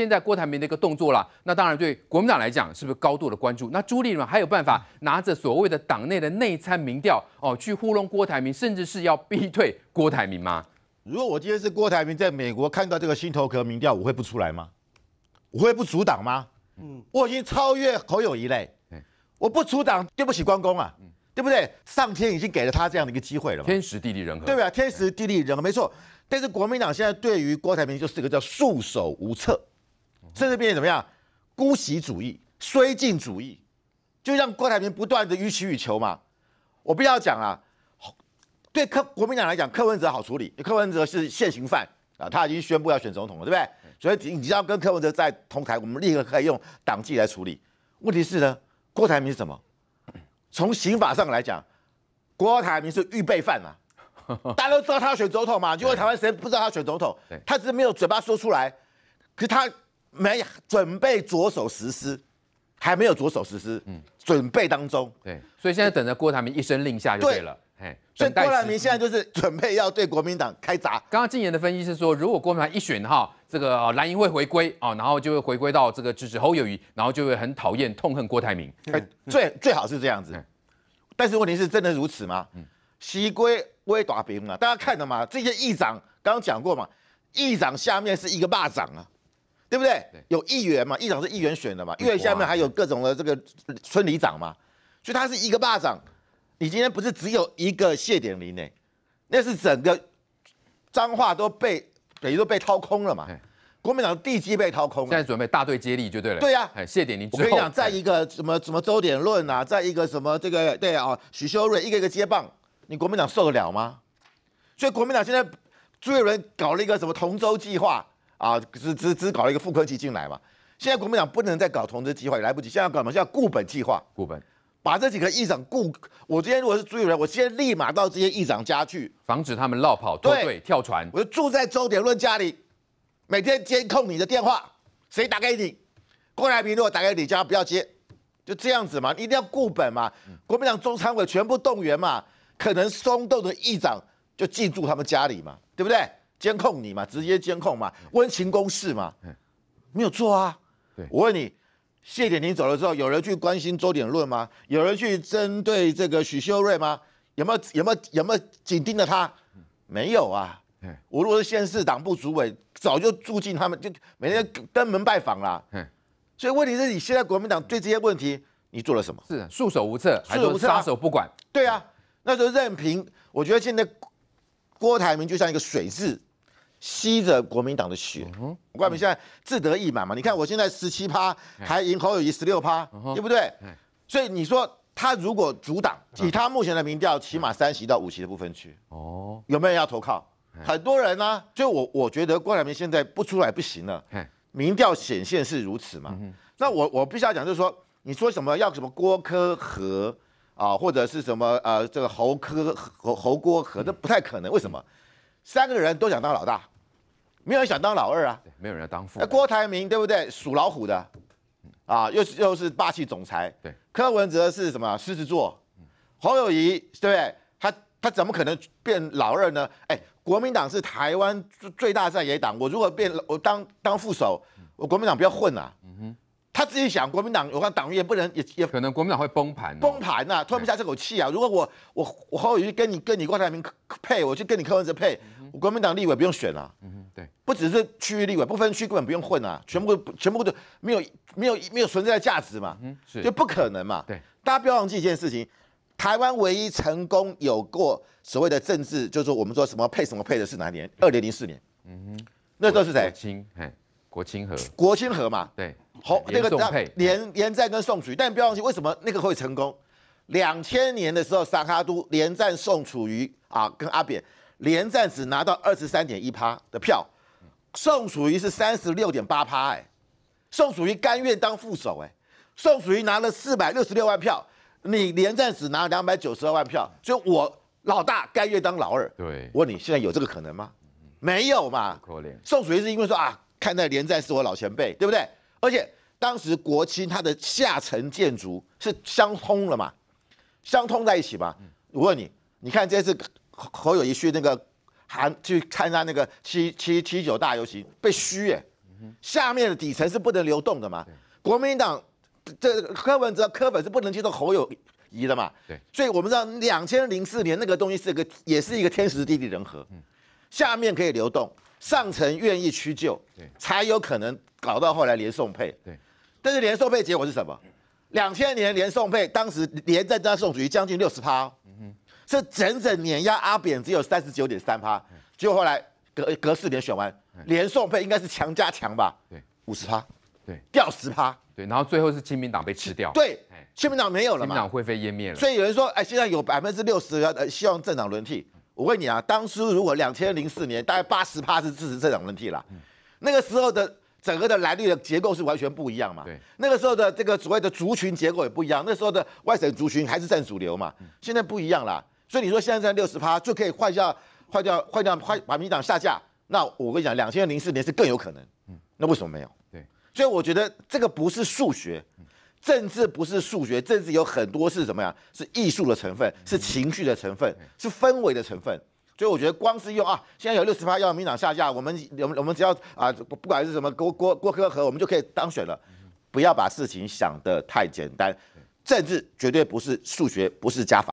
现在郭台铭的一个动作了，那当然对国民党来讲是不是高度的关注？那朱立伦还有办法拿着所谓的党内的内参民调哦，去糊弄郭台铭，甚至是要逼退郭台铭吗？如果我今天是郭台铭在美国看到这个心头壳民调，我会不出来吗？我会不阻挡吗？嗯，我已经超越侯友一类。我不阻挡，对不起关公啊，对不对？上天已经给了他这样的一个机会了，天时地利人和，对不对？天时地利人和没错，但是国民党现在对于郭台铭就是一个叫束手无策。甚至变成怎么样？姑息主义、绥靖主义，就让郭台铭不断的予取予求嘛。我不要讲啊，对克国民党来讲，柯文哲好处理，柯文哲是现行犯啊，他已经宣布要选总统了，对不对？所以你只要跟柯文哲在同台，我们立刻可以用党纪来处理。问题是呢，郭台铭是什么？从刑法上来讲，郭台铭是预备犯啊。大家都知道他要选总统嘛，就会台湾谁不知道他要选总统？他只是没有嘴巴说出来，可是他。没准备着手实施，还没有着手实施，嗯，准备当中。对，所以现在等着郭台铭一声令下就对了，哎，所以郭台铭现在就是准备要对国民党开砸。刚刚静言的分析是说，如果郭台铭一选哈，这个蓝营会回归啊，然后就会回归到这个支持侯友谊，然后就会很讨厌痛恨郭台铭，哎、最最好是这样子。但是问题是，真的如此吗？西归未打兵嘛，大家看到嘛，这些议长刚刚讲过嘛，议长下面是一个霸掌啊。对不对？有议员嘛？议长是议员选的嘛？因为下面还有各种的这个村里长嘛，所以他是一个霸掌。你今天不是只有一个谢点林呢？那是整个脏话都被等于都被掏空了嘛？国民党地基被掏空了。现在准备大队接力就对了。对呀，谢点林，我跟你讲，在一个什么什么周点论啊，在一个什么这个对啊，许修睿一个一个接棒，你国民党受得了吗？所以国民党现在朱立伦搞了一个什么同舟计划。啊，只只只搞了一个副科级进来嘛。现在国民党不能再搞同志计划，也来不及。现在要搞什么？叫固本计划。固本，把这几个议长固。我今天如果是朱立仁，我今天立马到这些议长家去，防止他们绕跑、作对、跳船。我就住在周典论家里，每天监控你的电话，谁打给你，郭台铭如果打给你叫他不要接，就这样子嘛。一定要固本嘛。国民党中常委全部动员嘛，可能松动的议长就进驻他们家里嘛，对不对？监控你嘛，直接监控嘛，温情攻势嘛，没有做啊。我问你，谢点宁走了之后，有人去关心周点论吗？有人去针对这个许秀瑞吗？有没有有没有有没有紧盯着他？没有啊。我如果是县市党部主委，早就住进他们，就每天登门拜访啦。所以问题是你现在国民党对这些问题，你做了什么？是束手无策，还是撒手不管？对啊，那就任凭。我觉得现在郭台铭就像一个水蛭，吸着国民党的血，国民党现在自得意满嘛？你看我现在十七趴，还赢侯友谊十六趴，对不对？所以你说他如果阻挡，以他目前的民调，起码三席到五席的部分区哦，有没有人要投靠？很多人呢，就我我觉得郭台铭现在不出来不行了，民调显现是如此嘛？那我我必须要讲，就是说你说什么要什么郭科和啊，或者是什么呃这个侯科侯侯郭和，这不太可能，为什么？三个人都想当老大。没有人想当老二啊！没有人要当副。那郭台铭对不对？属老虎的，啊，又是又是霸气总裁。对，柯文哲是什么？狮子座。侯友谊对不对？他他怎么可能变老二呢？哎，国民党是台湾最大在野党，我如果变我当当副手，我国民党不要混啊。嗯哼，他自己想国民党，我看党员也不能也也。可能国民党会崩盘。崩盘呐，吞不下这口气啊！如果我我我侯友谊跟你跟你郭台铭配，我就跟你柯文哲配，国民党立委不用选了。对，不只是区域立委，不分区根本不用混啊，全部、全部都没有、没有、没有存在的价值嘛，嗯，是，就不可能嘛，对，大家不要忘记一件事情，台湾唯一成功有过所谓的政治，就是我们说什么配什么配的是哪一年？二零零四年，嗯，哼，那时候是谁？青，清，国清河，国清河嘛，对，好，那个联连联战跟宋楚瑜，但不要忘记为什么那个会成功？两千年的时候，三哈都连战宋楚瑜啊，跟阿扁。连战只拿到二十三点一趴的票，宋楚瑜是三十六点八趴。哎，宋楚瑜甘愿当副手。哎，宋楚瑜拿了四百六十六万票，你连战只拿两百九十二万票。就我老大甘愿当老二。对，我问你现在有这个可能吗？没有嘛。宋楚瑜是因为说啊，看待连战是我老前辈，对不对？而且当时国青他的下层建筑是相通了嘛，相通在一起嘛。我问你，你看这次。侯友谊去那个，喊去参加那个七七七九大游行，被嘘耶。下面的底层是不能流动的嘛？国民党这柯文哲、柯本是不能接受侯友谊的嘛？对，所以我们知道两千零四年那个东西是个，也是一个天时地利人和。下面可以流动，上层愿意屈就，对，才有可能搞到后来连宋配。对，但是连宋配结果是什么？两千年连宋配，当时连在加宋主席将近六十趴。这整整碾压阿扁只有三十九点三趴，结果后来隔隔四年选完连送配应该是强加强吧？对，五十趴，对，掉十趴，对，然后最后是亲民党被吃掉，对，亲民党没有了嘛，亲民党灰飞烟灭了。所以有人说，哎，现在有百分之六十的希望政党轮替。我问你啊，当初如果两千零四年大概八十趴是支持政党轮替了，那个时候的整个的蓝绿的结构是完全不一样嘛？对，那个时候的这个所谓的族群结构也不一样，那时候的外省族群还是占主流嘛，现在不一样了。所以你说现在在六十趴就可以换掉、换掉、换掉、换把民党下架，那我跟你讲，两千零四年是更有可能。嗯，那为什么没有？对，所以我觉得这个不是数学，政治不是数学，政治有很多是什么呀？是艺术的成分，是情绪的成分，是氛围的成分。所以我觉得光是用啊，现在有六十趴要民党下架，我们、我们、我们只要啊，不管是什么郭郭郭科和，我们就可以当选了。不要把事情想得太简单，政治绝对不是数学，不是加法。